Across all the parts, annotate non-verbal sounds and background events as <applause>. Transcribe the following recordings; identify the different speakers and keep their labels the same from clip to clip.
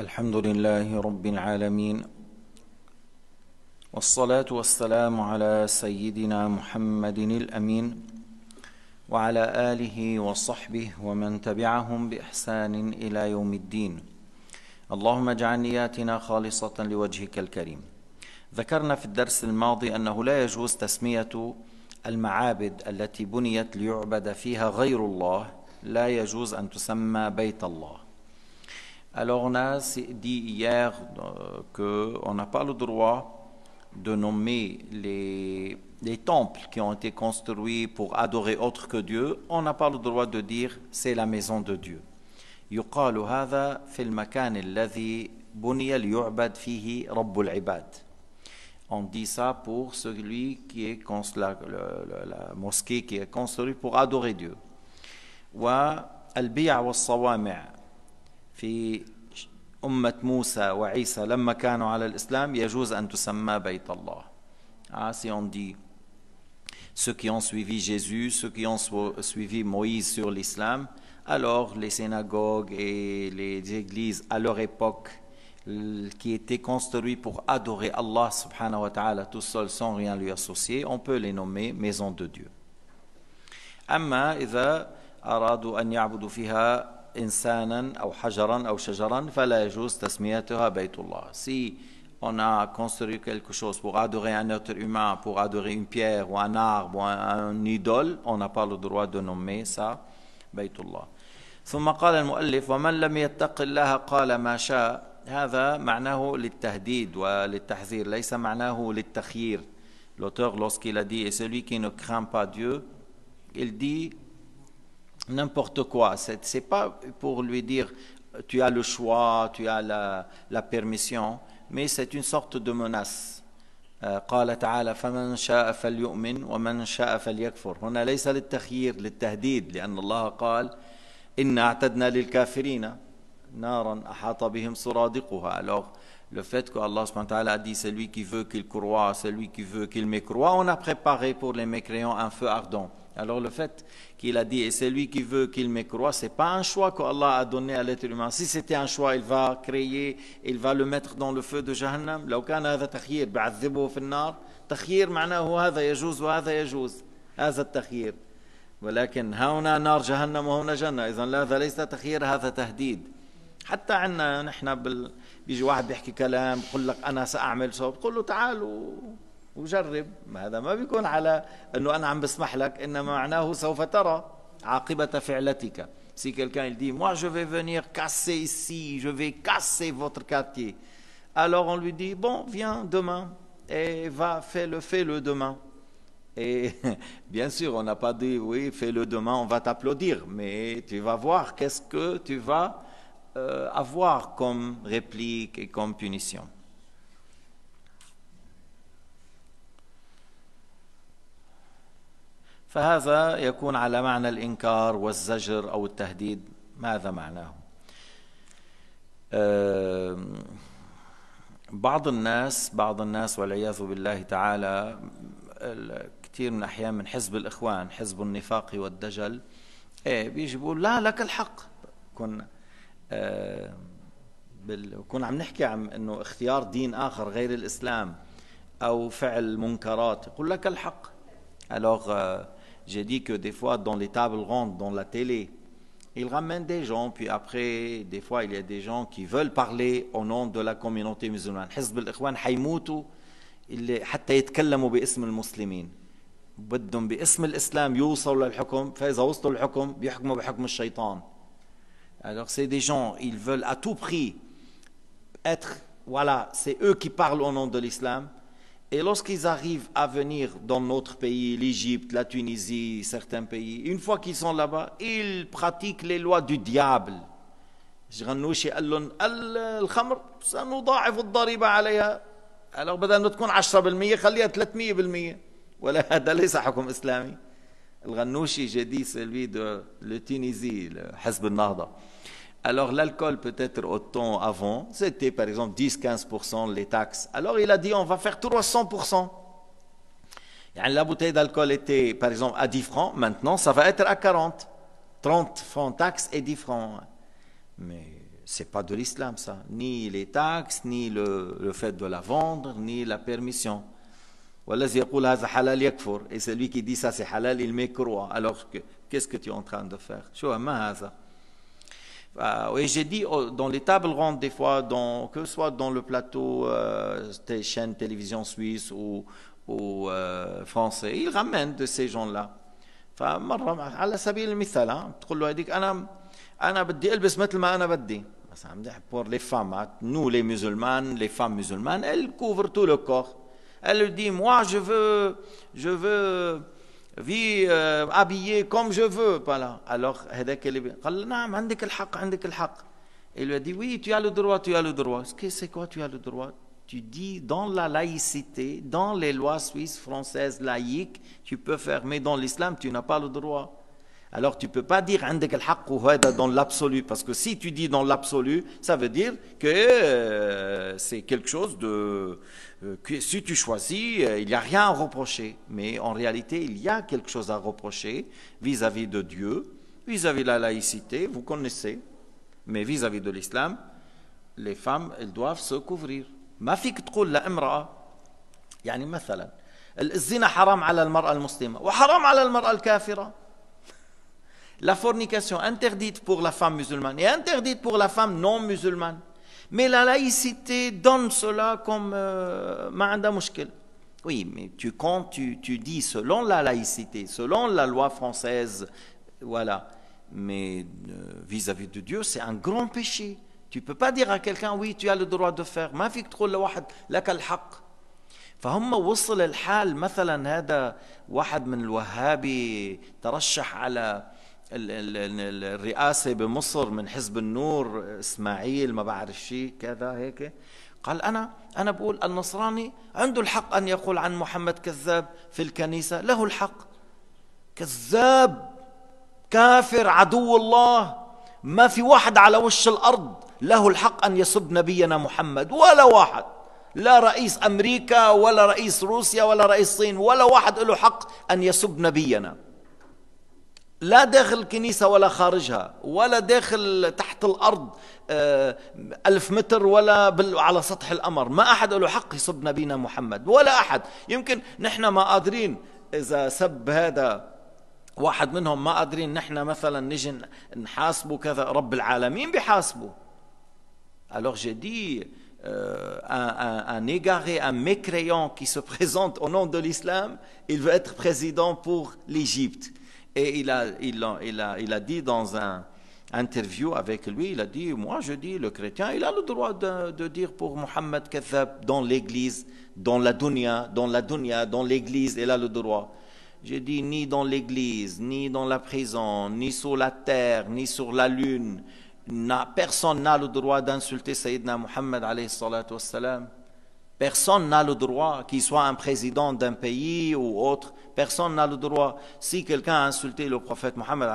Speaker 1: الحمد لله رب العالمين والصلاة والسلام على سيدنا محمد الأمين وعلى آله وصحبه ومن تبعهم بإحسان إلى يوم الدين اللهم اجعل نياتنا خالصة لوجهك الكريم ذكرنا في الدرس الماضي أنه لا يجوز تسمية المعابد التي بنيت ليعبد فيها غير الله لا يجوز أن تسمى بيت الله Alors on a dit hier euh, qu'on n'a pas le droit de nommer les, temples qui ont été construits pour adorer autre que Dieu. On n'a pas le droit de dire c'est la maison de Dieu. On dit ça pour celui qui est la, mosquée qui est construite pour adorer Dieu. Ah, si on dit ceux qui ont suivi Jésus, ceux qui ont suivi Moïse sur l'islam, alors les synagogues et les églises à leur époque qui étaient construites pour adorer Allah subhanahu wa ta'ala tout seul sans rien lui associer, on peut les nommer maisons de Dieu. Amma, إذا أرادوا أن يعبدوا فيها إنسانا أو حجرا أو شجرا فلا يجوز تسميتها بيت الله سي on a construit quelque chose pour adorer un être humain, pour adorer une pierre ou un arbre ou un, un idole, on n'a pas le droit de nommer ça بيت الله ثم قال المؤلف ومن لم يتق الله قال ما شاء هذا معناه للتهديد وللتحذير ليس معناه للتخيير L'auteur, lorsqu'il a dit, et celui qui ne craint pas Dieu, il dit n'importe quoi. Ce n'est pas pour lui dire tu as le choix, tu as la, la permission, mais c'est une sorte de menace. هنا ليس للتخيير للتهديد الله قال للكافرين alors le fait que Allah a dit celui qui veut qu'il croit celui qui veut qu'il mécroit on a préparé pour les mécréants un feu ardent Alors le fait qu'il a dit, et c'est lui qui veut qu'il me croie, ce n'est pas un choix qu'Allah a donné à l'être humain. Si c'était un choix, il va créer, il va le mettre dans le feu de Jahannam. لو كان هذا تخيير بعذبه في النار تخيير معناه ولكن هنا نار جهنم وهنا جنة إذا هذا ليس تخيير هذا تهديد حتى عنا نحن بيجي واحد بيحكي كلام بقول لك أنا سأعمل صوت قل له تعالوا Si quelqu'un dit, moi je vais venir casser ici, je vais casser votre quartier, alors on lui dit, bon, viens demain et va, fais-le, le demain. Et <laughs> bien sûr, on n'a pas dit, oui, fais-le demain, on va t'applaudir, mais tu vas voir qu'est-ce que tu vas euh, avoir comme réplique et comme punition. فهذا يكون على معنى الإنكار والزجر أو التهديد ماذا معناه بعض الناس بعض الناس والعياذ بالله تعالى كثير من أحيان من حزب الإخوان حزب النفاق والدجل إيه بيجي بيقول لا لك الحق كنا كنا عم نحكي عن انه اختيار دين اخر غير الاسلام او فعل منكرات يقول لك الحق الوغ آه، J'ai dit que des fois, dans les tables rondes, dans la télé, ils ramènent des gens, puis après, des fois, il y a des gens qui veulent parler au nom de la communauté musulmane. باسم الشيطان. Alors, c'est des gens, ils veulent à tout prix être, voilà, c'est eux qui parlent au nom de l'islam. Et lorsqu'ils arrivent à venir dans notre pays, l'Égypte, la Tunisie, certains pays, une fois qu'ils sont là-bas, ils pratiquent les lois du diable. Je dis à l'homme, c'est le khamr, ça nous donne <laughs> le âge de la vie. Alors, il faut que nous soyons à l'âge de 3000, il faut que nous soyons à l'âge de 3000. Voilà, c'est ça, le hakum islamique. Le gannouchi, je dis celui de la Tunisie, le hasb al-nahda. Alors l'alcool peut-être autant avant, c'était par exemple 10-15% les taxes. Alors il a dit on va faire 300%. La bouteille d'alcool était par exemple à 10 francs, maintenant ça va être à 40. 30 francs taxes et 10 francs. Mais c'est pas de l'islam ça, ni les taxes, ni le, fait de la vendre, ni la permission. Et celui qui dit ça c'est halal, il met Alors qu'est-ce que tu es en train de faire et ah, j'ai dit oh, dans les tables rondes des fois, que ce soit dans le plateau euh, des chaînes télévision suisse ou, ou euh, français, ils ramènent de ces gens-là. pour les femmes, hein. nous les musulmanes, les femmes musulmanes, elles couvrent tout le corps. Elle dit, moi je veux, je veux vie euh, habillée comme je veux voilà alors Il lui a dit oui, tu as le droit, tu as le droit. C'est quoi tu as le droit Tu dis dans la laïcité, dans les lois suisses, françaises, laïques, tu peux faire, mais dans l'islam, tu n'as pas le droit. Alors tu ne peux pas dire dans l'absolu, parce que si tu dis dans l'absolu, ça veut dire que euh, c'est quelque chose de... Euh, que si tu choisis, euh, il n'y a rien à reprocher. Mais en réalité, il y a quelque chose à reprocher vis-à-vis de Dieu, vis-à-vis de la laïcité, vous connaissez. Mais vis-à-vis de l'islam, les femmes, elles doivent se couvrir. يعني الزنا حرام على المرأة المسلمة وحرام على المرأة الكافرة la fornication interdite pour la femme musulmane et interdite pour la femme non musulmane. Mais la laïcité donne cela comme euh, Oui, mais tu, comptes, tu, dis selon la laïcité, selon la loi française, voilà. Mais euh, vis-à-vis de Dieu, c'est un grand péché. Tu ne peux pas dire à quelqu'un, oui, tu as le droit de faire. ma الرئاسة بمصر من حزب النور إسماعيل ما بعرف شيء كذا هيك قال أنا أنا بقول النصراني عنده الحق أن يقول عن محمد كذاب في الكنيسة له الحق كذاب كافر عدو الله ما في واحد على وش الأرض له الحق أن يسب نبينا محمد ولا واحد لا رئيس أمريكا ولا رئيس روسيا ولا رئيس الصين ولا واحد له حق أن يسب نبينا لا داخل الكنيسة ولا خارجها ولا داخل تحت الأرض آه، ألف متر ولا على سطح الأمر ما أحد له حق يصب نبينا محمد ولا أحد يمكن نحن ما قادرين إذا سب هذا واحد منهم ما قادرين نحن مثلا نجي نحاسبه كذا رب العالمين بحاسبه Alors j'ai dit euh, un, un, un égaré, un mécréant qui se présente au nom de l'islam, il veut être président pour l'Égypte. Et il a, dit dans un interview avec lui, il a dit, moi je dis, le chrétien, il a le droit de, dire pour Mohammed Kathab dans l'église, dans la dunya, dans la dunya, dans l'église, il a le droit. J'ai dit, ni dans l'église, ni dans la prison, ni sur la terre, ni sur la lune, personne n'a le droit d'insulter Sayyidina Mohammed alayhi salatu wassalam. Personne n'a le droit, qu'il soit un président d'un pays ou autre, personne n'a le droit. Si quelqu'un a insulté le prophète Mohammed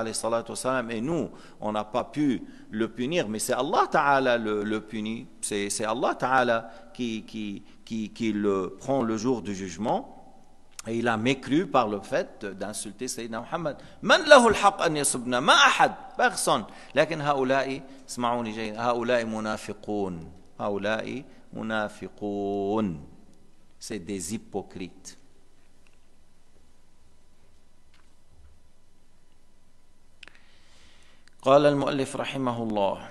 Speaker 1: et nous, on n'a pas pu le punir, mais c'est Allah Ta'ala le, le, punit, c'est Allah Ta'ala qui, qui, qui, le prend le jour du jugement. Et il a mécru par le fait d'insulter Sayyidina Muhammad. Man lahu al-haq an yasubna ma ahad. Personne. Lakin haoula'i, smaouni هؤلاء منافقون سي دي زيبوكريت قال المؤلف رحمه الله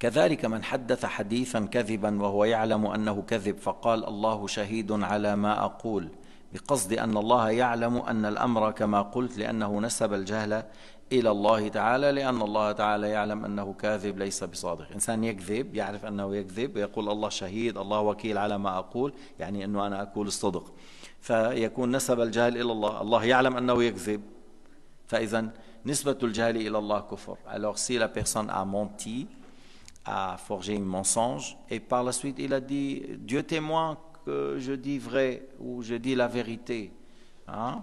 Speaker 1: كذلك من حدث حديثا كذبا وهو يعلم انه كذب فقال الله شهيد على ما اقول بقصد ان الله يعلم ان الامر كما قلت لانه نسب الجهل إلى الله تعالى لأن الله تعالى يعلم أنه كاذب ليس بصادق إنسان يكذب يعرف أنه يكذب ويقول الله شهيد الله وكيل على ما أقول يعني أنه أنا أقول الصدق فيكون نسب الجهل إلى الله الله يعلم أنه يكذب فإذا نسبة الجهل إلى الله كفر alors si la personne a menti a forgé un mensonge et par la suite il a dit Dieu témoin que je dis vrai ou je dis la vérité hein?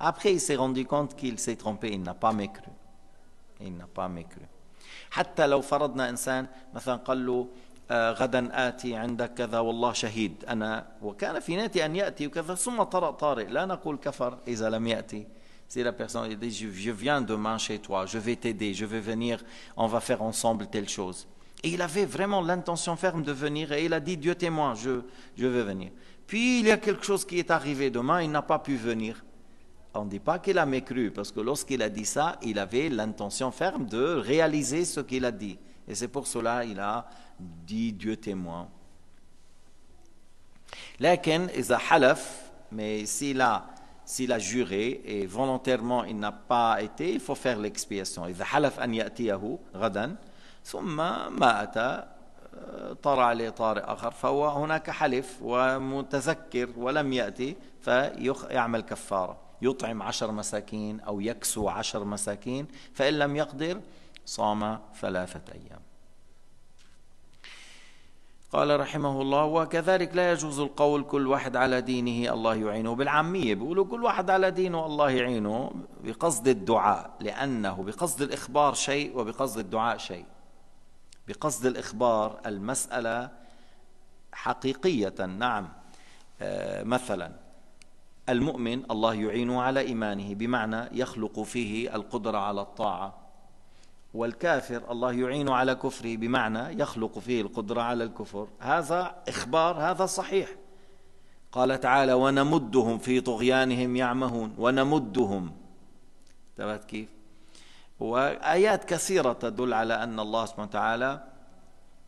Speaker 1: Après, il s'est rendu compte qu'il s'est trompé, il n'a pas mécru. Il n'a pas mécru. حتى لو la personne dit je, viens demain chez toi, je vais t'aider, je vais venir, on va faire ensemble telle chose. Et il avait vraiment l'intention ferme de venir et il a dit Dieu témoin, je, je vais venir. Puis il y a quelque chose qui est arrivé demain, il n'a pas pu venir on ne dit pas qu'il a mécru, parce que lorsqu'il a dit ça, il avait l'intention ferme de réaliser ce qu'il a dit. Et c'est pour cela qu'il a dit Dieu témoin. halaf, mais s'il a, s'il a juré et volontairement il n'a pas été, il faut faire l'expiation. il halaf أن يأتيه غدا summa ما أتى طار عليه طارئ آخر فهو هناك حلف ومتذكر ولم يأتي فيعمل كفارة. يطعم عشر مساكين أو يكسو عشر مساكين فإن لم يقدر صام ثلاثة أيام قال رحمه الله وكذلك لا يجوز القول كل واحد على دينه الله يعينه بالعامية بيقولوا كل واحد على دينه الله يعينه بقصد الدعاء لأنه بقصد الإخبار شيء وبقصد الدعاء شيء بقصد الإخبار المسألة حقيقية نعم آه، مثلا المؤمن الله يعينه على إيمانه بمعنى يخلق فيه القدرة على الطاعة والكافر الله يعينه على كفره بمعنى يخلق فيه القدرة على الكفر هذا إخبار هذا صحيح قال تعالى ونمدهم في طغيانهم يعمهون ونمدهم انتبهت كيف وآيات كثيرة تدل على أن الله سبحانه وتعالى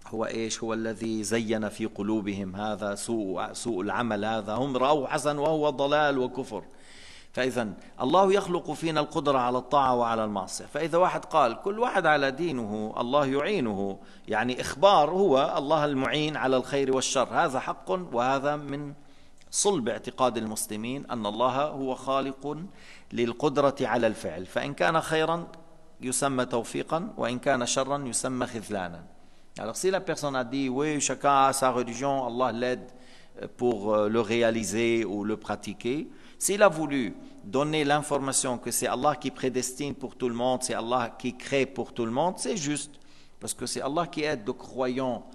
Speaker 1: هو ايش هو الذي زين في قلوبهم هذا سوء سوء العمل هذا هم راوه حسن وهو ضلال وكفر فاذا الله يخلق فينا القدره على الطاعه وعلى المعصيه فاذا واحد قال كل واحد على دينه الله يعينه يعني اخبار هو الله المعين على الخير والشر هذا حق وهذا من صلب اعتقاد المسلمين ان الله هو خالق للقدره على الفعل فان كان خيرا يسمى توفيقا وان كان شرا يسمى خذلانا Alors si la personne a dit, oui, chacun a sa religion, Allah l'aide euh, pour euh, le réaliser ou le pratiquer, s'il a voulu donner l'information que c'est Allah qui prédestine pour tout le monde, c'est Allah qui crée pour tout le monde, c'est juste, parce que c'est Allah qui aide le croyant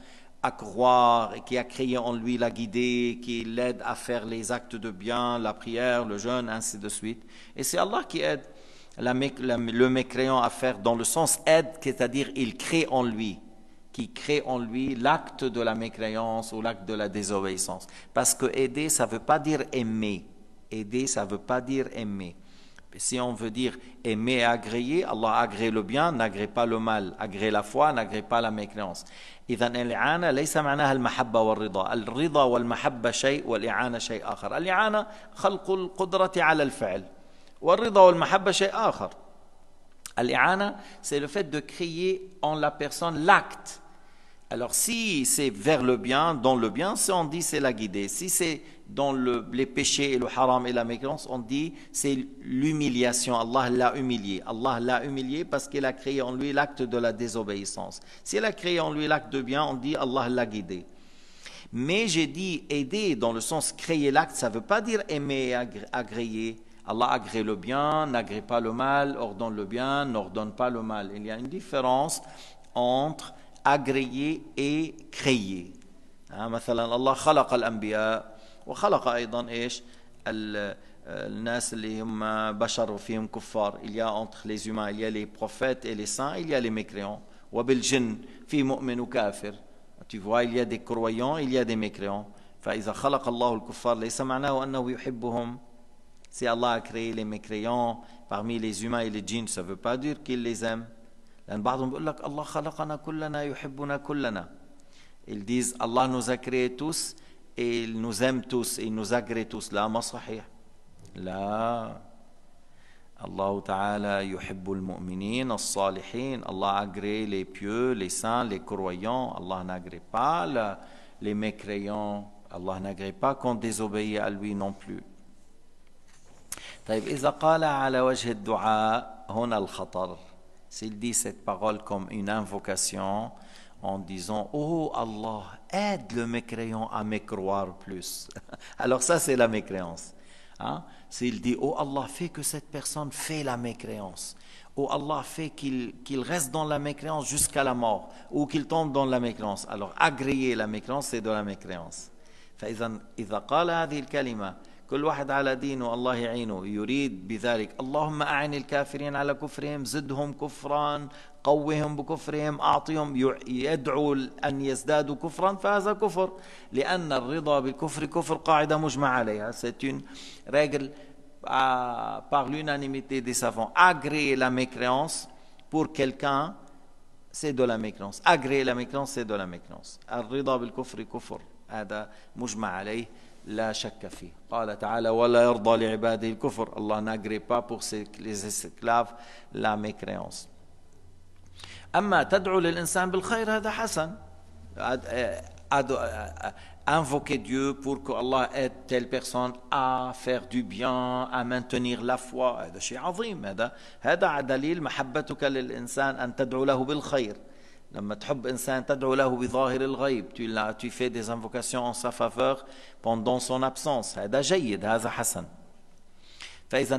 Speaker 1: à croire, et qui a créé en lui la guidée, qui l'aide à faire les actes de bien, la prière, le jeûne, ainsi de suite. Et c'est Allah qui aide le mécréant à faire dans le sens aide, c'est-à-dire il crée en lui qui crée en lui l'acte de la mécréance ou l'acte de la désobéissance. Parce que aider, ça ne veut pas dire aimer. Aider, ça ne veut pas dire aimer. Si on veut dire aimer et agréer, Allah agrée le bien, n'agrée pas le mal, agrée la foi, n'agrée pas la mécréance. Et الإعانة ليس معناها والرضا الرضا شيء شيء خلق على الفعل والرضا شيء c'est le fait de créer en la personne l'acte alors si c'est vers le bien, dans le bien, on dit c'est la guider. Si c'est dans le, les péchés et le haram et la mécréance, on dit c'est l'humiliation. Allah l'a humilié. Allah l'a humilié parce qu'il a créé en lui l'acte de la désobéissance. Si il a créé en lui l'acte de bien, on dit Allah l'a guidé. Mais j'ai dit aider dans le sens créer l'acte, ça ne veut pas dire aimer et agréer. Allah agrée le bien, n'agrée pas le mal, ordonne le bien, n'ordonne pas le mal. Il y a une différence entre أجري إي كي مثلا الله خلق الأنبياء وخلق أيضا إيش الناس اللي هم بشر وفيهم كفار il y a entre les humains il y a les prophètes et les il y a les وبالجن في مؤمن وكافر tu vois il y a des croyants il y a des فإذا خلق الله الكفار ليس معناه أنه يحبهم si Allah a créé les mécréants parmi les humains et les djinns ça veut pas dire qu'il les aime لان بعضهم بيقول لك الله خلقنا كلنا يحبنا كلنا الديز الله نوزاكريتوس النوزامتوس النوزاكريتوس لا ما صحيح لا الله تعالى يحب المؤمنين الصالحين الله اجري لي بيو لي سان لي كرويون الله ناجري با لي ميكريون الله ناجري با كون ديزوبيي ألوي نون بلو طيب اذا قال على وجه الدعاء هنا الخطر S'il dit cette parole comme une invocation en disant Oh Allah, aide le mécréant à mécroire plus. <laughs> Alors, ça, c'est la mécréance. Hein? S'il dit Oh Allah, fais que cette personne fait la mécréance. Oh Allah, fais qu'il reste dans la mécréance jusqu'à la mort ou qu'il tombe dans la mécréance. Alors, agréer la mécréance, c'est de la mécréance. فإذا إذا قال هذه كل واحد على دينه الله يعينه يريد بذلك اللهم أعن الكافرين على كفرهم زدهم كفرا قوهم بكفرهم أعطيهم يدعو أن يزدادوا كفرا فهذا كفر لأن الرضا بالكفر كفر قاعدة مجمع عليها ستين راجل par l'unanimité des savants agréer la mécréance pour quelqu'un c'est de la mécréance agréer la mécréance c'est de la mécréance الرضا بالكفر كفر هذا مجمع عليه لا شك فيه قال تعالى ولا يرضى لعباده الكفر الله n'agrée با بور les لا ميكريونس أما تدعو للإنسان بالخير هذا حسن invoquer Dieu pour que Allah aide telle personne à faire du bien, à maintenir la foi. هذا شيء عظيم هذا هذا دليل محبتك للإنسان أن تدعو له بالخير. tu fais des invocations en sa faveur pendant son absence هذا جيد هذا حسن c'est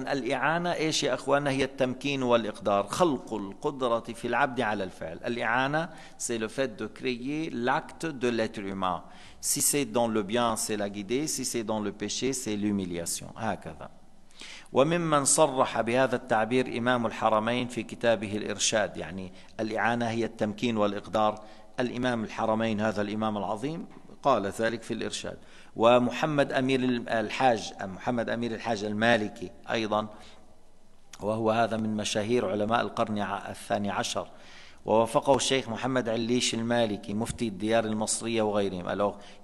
Speaker 1: le fait de créer l'acte de l'être humain si c'est dans le bien c'est la guider si c'est dans le péché c'est l'humiliation هكذا وممن صرح بهذا التعبير إمام الحرمين في كتابه الإرشاد يعني الإعانة هي التمكين والإقدار الإمام الحرمين هذا الإمام العظيم قال ذلك في الإرشاد ومحمد أمير الحاج محمد أمير الحاج المالكي أيضا وهو هذا من مشاهير علماء القرن الثاني عشر Alors, il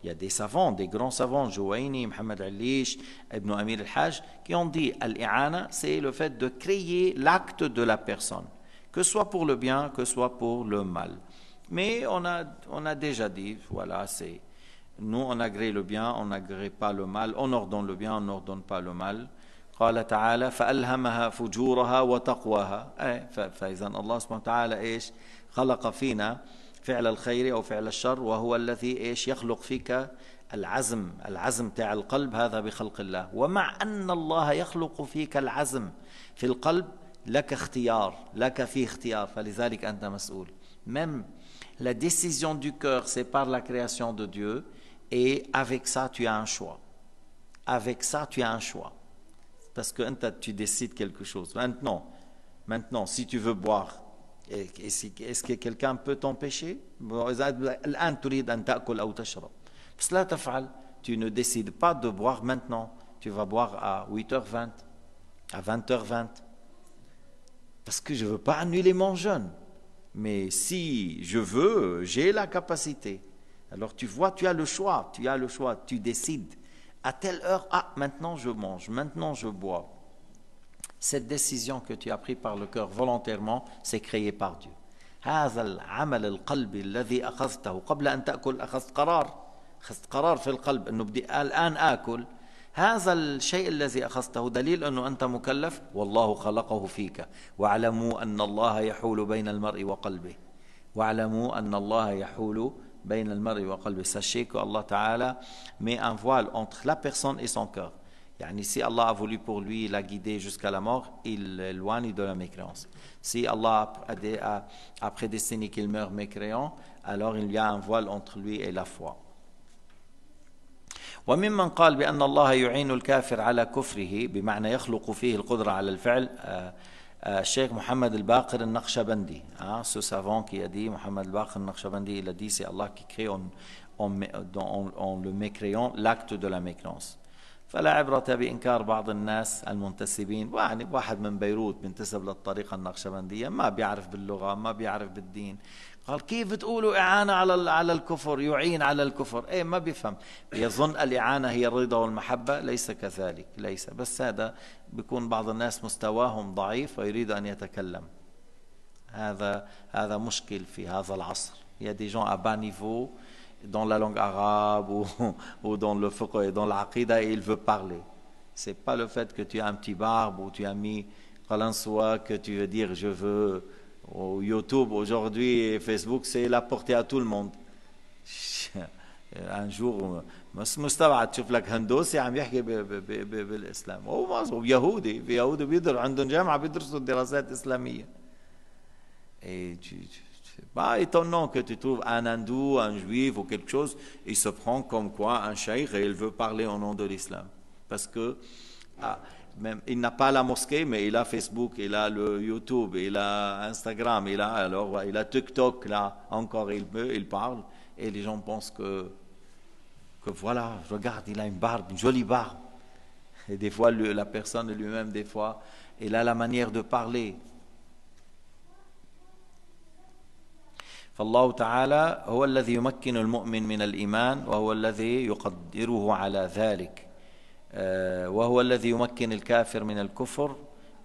Speaker 1: y a des savants, des grands savants, Jouaini, Mohamed Allish, Ibn Amir al-Hajj, qui ont dit al c'est le fait de créer l'acte de la personne, que ce soit pour le bien, que ce soit pour le mal. Mais on a, on a déjà dit, voilà, c'est. Nous, on agrée le bien, on n'agrée pas le mal, on ordonne le bien, on n'ordonne pas le mal. قال تعالى فألهمها فجورها وتقواها فإذا الله سبحانه ta'ala إيش خلق فينا فعل الخير أو فعل الشر وهو الذي إيش يخلق فيك العزم العزم تاع القلب هذا بخلق الله ومع أن الله يخلق فيك العزم في القلب لك اختيار لك فيه اختيار فلذلك أنت مسؤول même la décision du cœur c'est par la création de Dieu et avec ça tu as un choix avec ça tu as un choix parce que tu décides quelque chose maintenant maintenant si tu veux boire Est-ce que quelqu'un peut t'empêcher Tu ne décides pas de boire maintenant. Tu vas boire à 8h20, à 20h20. Parce que je ne veux pas annuler mon jeûne. Mais si je veux, j'ai la capacité. Alors tu vois, tu as le choix. Tu as le choix. Tu décides. À telle heure, ah, maintenant je mange, maintenant je bois cette décision que tu as prise par le cœur volontairement, c'est créé par Dieu. هذا العمل القلب الذي أخذته قبل أن تأكل أخذت قرار قرار في القلب أنه بدي هذا الشيء الذي أخذته دليل أنه أنت مكلف والله خلقه فيك واعلموا أن الله يحول بين المرء وقلبه واعلموا أن الله يحول بين المرء وقلبه sachez que Allah Ta'ala met un voile entre la personne et son cœur Yani, si Allah a voulu pour lui la guider jusqu'à la mort, il l'éloigne de la mécréance. Si Allah a, des, a, a prédestiné qu'il meure mécréant, alors il y a un voile entre lui et la foi. وممن قال بأن الله يعين الكافر على كفره بمعنى يخلق فيه القدرة على الفعل الشيخ محمد الباقر النقشبندي سو سافون qui a dit Mohamed الباقر النقشبندي il a dit c'est Allah qui crée en, en, en, en le mécréant l'acte de la mécréance فلا عبرة بإنكار بعض الناس المنتسبين يعني واحد من بيروت بينتسب للطريقة النقشبندية ما بيعرف باللغة ما بيعرف بالدين قال كيف تقولوا إعانة على على الكفر يعين على الكفر إيه ما بيفهم يظن الإعانة هي الرضا والمحبة ليس كذلك ليس بس هذا بيكون بعض الناس مستواهم ضعيف ويريد أن يتكلم هذا هذا مشكل في هذا العصر يا دي جون أبانيفو dans la langue arabe ou, <laughs> dans le fiqh et dans l'aqida et il veut parler. C'est pas le fait que tu as un petit barbe ou tu as mis soit que tu veux dire je veux au YouTube aujourd'hui et Facebook, c'est la portée à tout le monde. <laughs> un jour un هندوسي عم يحكي بالاسلام يهودي يهودي Et tu pas étonnant que tu trouves un hindou, un juif ou quelque chose, il se prend comme quoi un shaykh et il veut parler au nom de l'islam. Parce que ah, même, il n'a pas la mosquée, mais il a Facebook, il a le YouTube, il a Instagram, il a, alors, il a TikTok, là encore il peut, il parle, et les gens pensent que, que voilà, regarde, il a une barbe, une jolie barbe. Et des fois, la personne lui-même, des fois, il a la manière de parler, فالله تعالى هو الذي يمكن المؤمن من الايمان وهو الذي يقدره على ذلك آه، وهو الذي يمكن الكافر من الكفر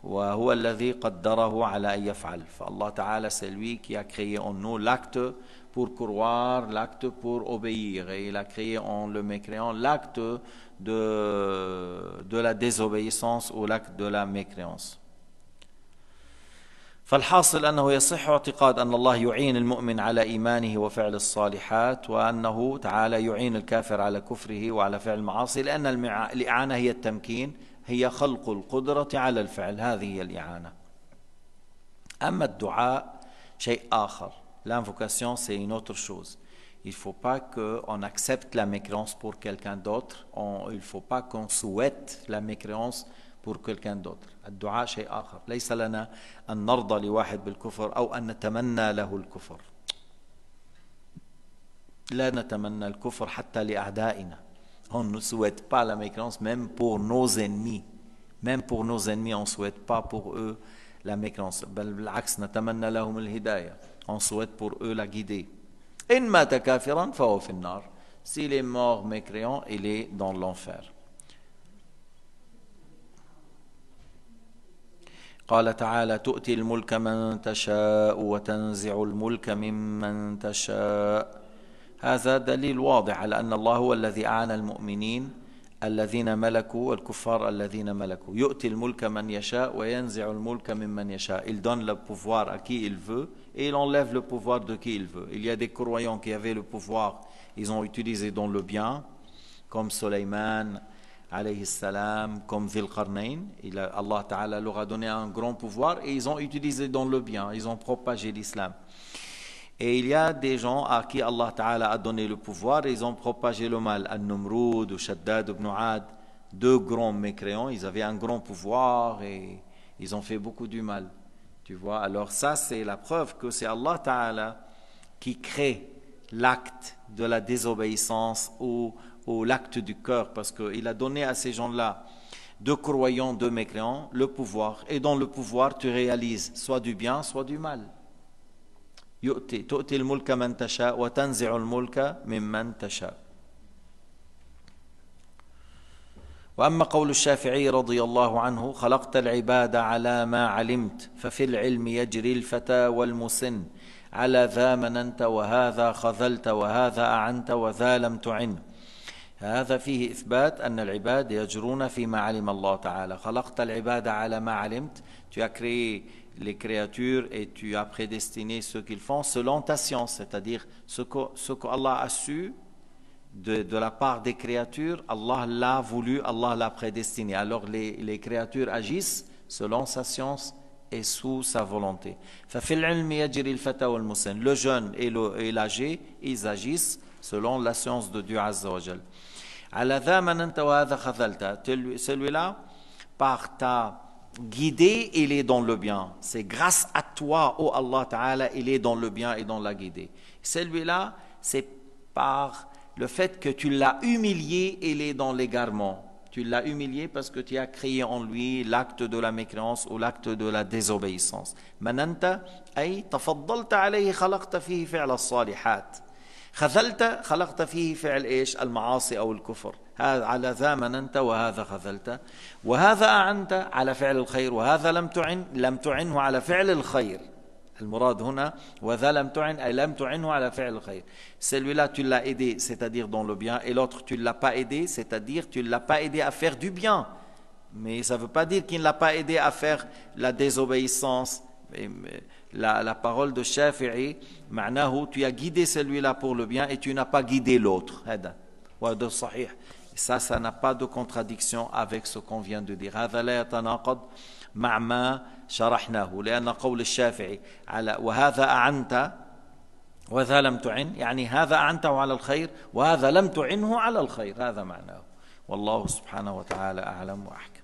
Speaker 1: وهو الذي قدره على ان يفعل فالله تعالى سلوي كي كري اون نو لاكت بور كروار لاكت بور اوبيير اي لا كري اون لو ميكريون لاكت دو دو لا ديزوبيسونس او لاكت دو لا ميكريونس فالحاصل انه يصح اعتقاد ان الله يعين المؤمن على ايمانه وفعل الصالحات وانه تعالى يعين الكافر على كفره وعلى فعل المعاصي لان الاعانه هي التمكين هي خلق القدره على الفعل هذه هي الاعانه. اما الدعاء شيء اخر. L'invocation c'est une autre chose. Il ne faut pas qu'on accepte la mécréance pour quelqu'un d'autre. Il ne faut pas qu'on souhaite la mécréance pour quelqu'un d'autre الدعاء شيء آخر ليس لنا أن نرضى لواحد بالكفر أو أن نتمنى له الكفر لا نتمنى الكفر حتى لأعدائنا on ne souhaite pas la mécréance même pour nos ennemis même pour nos ennemis on ne souhaite pas pour eux la mécréance بل بالعكس نتمنى لهم الهداية on souhaite pour eux la guidée إن مات كافرا فهو في النار s'il est mort mécréant il est dans l'enfer قال تعالى تؤتي الملك من تشاء وتنزع الملك ممن تشاء هذا دليل واضح على أن الله هو الذي أعان المؤمنين الذين ملكوا والكفار الذين ملكوا يؤتي الملك من يشاء وينزع الملك ممن يشاء il donne le pouvoir à qui il veut et il enlève le pouvoir de qui il veut il y a des croyants qui avaient le pouvoir ils ont utilisé dans le bien comme Soleiman alayhi salam, comme Allah Ta'ala leur a donné un grand pouvoir et ils ont utilisé dans le bien, ils ont propagé l'islam. Et il y a des gens à qui Allah Ta'ala a donné le pouvoir et ils ont propagé le mal. al numrud ou Shaddad ibn Ad, deux grands mécréants, ils avaient un grand pouvoir et ils ont fait beaucoup du mal. Tu vois, alors ça c'est la preuve que c'est Allah Ta'ala qui crée l'acte de la désobéissance ou ou l'acte du cœur, parce qu'il a donné à ces gens-là, de croyants, de mécréants, le pouvoir. Et dans le pouvoir, tu réalises soit du bien, soit du mal. وأما قول الشافعي رضي الله عنه خلقت العباد على ما علمت ففي العلم يجري الفتى والمسن على ذا مننت وهذا خذلت وهذا أعنت وذا لم تعن هذا فيه العباد يجرون tu as créé les créatures et tu as prédestiné ce qu'ils font selon ta science c'est-à-dire ce que, Allah a su de, la part des créatures Allah l'a voulu, Allah l'a prédestiné alors les, créatures agissent selon sa science et sous sa volonté le jeune et l'âgé ils agissent selon la science de Dieu Azza wa Celui-là, par ta guidée, il est dans le bien. C'est grâce à toi, ô Allah Ta'ala, il est dans le bien et dans la guidée. Celui-là, c'est par le fait que tu l'as humilié, il est dans l'égarement. Tu l'as humilié parce que tu as créé en lui l'acte de la mécréance ou l'acte de la désobéissance. Mananta, ay, tafaddalta alayhi khalaqta fihi fi'la salihat. خذلت خلقت فيه فعل ايش؟ المعاصي او الكفر، هذا على ذا مننت وهذا خذلت، وهذا اعنت على فعل الخير وهذا لم تعن لم تعنه على فعل الخير. المراد هنا وذا لم تعن اي لم تعنه على فعل الخير. Celui-là tu l'as aidé, c'est-à-dire dans le bien, et l'autre tu l'as pas aidé, c'est-à-dire tu l'as pas aidé à faire du bien. Mais ça veut pas dire qu'il ne l'a pas aidé à faire la désobéissance. Mais, mais, la, la parole de Shafi'i, tu as guidé celui-là pour le bien et tu n'as pas guidé l'autre. Ça, ça n'a pas de contradiction avec ce qu'on vient de dire. هذا لا يتناقض مع ما شرحناه لأن قول الشافعي على وهذا أعنت وهذا لم تعن يعني هذا أعنته على الخير وهذا لم تعنه على الخير هذا معناه والله سبحانه وتعالى أعلم وأحكم